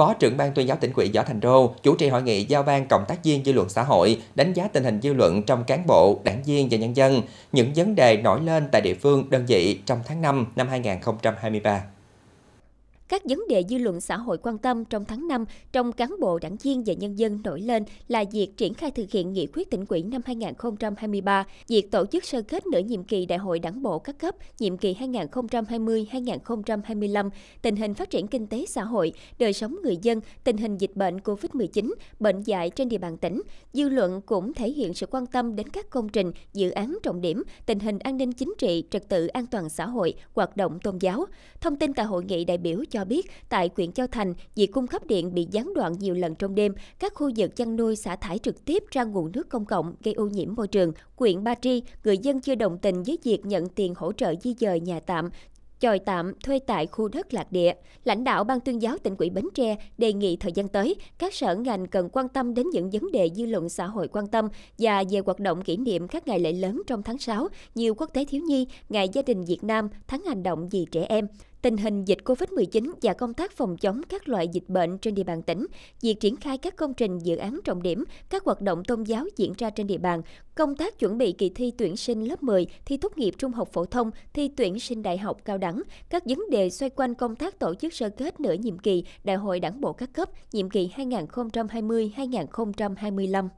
Phó trưởng ban tuyên giáo tỉnh ủy Võ Thành Đô chủ trì hội nghị giao ban cộng tác viên dư luận xã hội đánh giá tình hình dư luận trong cán bộ, đảng viên và nhân dân, những vấn đề nổi lên tại địa phương đơn vị trong tháng 5 năm 2023. Các vấn đề dư luận xã hội quan tâm trong tháng 5 trong cán bộ, đảng viên và nhân dân nổi lên là việc triển khai thực hiện nghị quyết tỉnh ủy năm 2023, việc tổ chức sơ kết nửa nhiệm kỳ đại hội đảng bộ các cấp nhiệm kỳ 2020-2025, tình hình phát triển kinh tế xã hội, đời sống người dân, tình hình dịch bệnh COVID-19, bệnh dạy trên địa bàn tỉnh. Dư luận cũng thể hiện sự quan tâm đến các công trình, dự án trọng điểm, tình hình an ninh chính trị, trật tự an toàn xã hội, hoạt động tôn giáo. Thông tin tại hội nghị đại biểu cho cho biết, tại huyện Châu Thành, việc cung cấp điện bị gián đoạn nhiều lần trong đêm. Các khu vực chăn nuôi xả thải trực tiếp ra nguồn nước công cộng gây ô nhiễm môi trường. Huyện Ba Tri, người dân chưa đồng tình với việc nhận tiền hỗ trợ di dời nhà tạm, chòi tạm thuê tại khu đất lạc địa. Lãnh đạo Ban tuyên giáo tỉnh ủy Bến Tre đề nghị thời gian tới, các sở ngành cần quan tâm đến những vấn đề dư luận xã hội quan tâm và về hoạt động kỷ niệm các ngày lễ lớn trong tháng 6 như Quốc tế Thiếu Nhi, Ngày Gia đình Việt Nam, Tháng Hành động vì Trẻ Em. Tình hình dịch COVID-19 và công tác phòng chống các loại dịch bệnh trên địa bàn tỉnh, việc triển khai các công trình dự án trọng điểm, các hoạt động tôn giáo diễn ra trên địa bàn, công tác chuẩn bị kỳ thi tuyển sinh lớp 10, thi tốt nghiệp trung học phổ thông, thi tuyển sinh đại học cao đẳng, các vấn đề xoay quanh công tác tổ chức sơ kết nửa nhiệm kỳ Đại hội Đảng bộ các cấp nhiệm kỳ 2020-2025.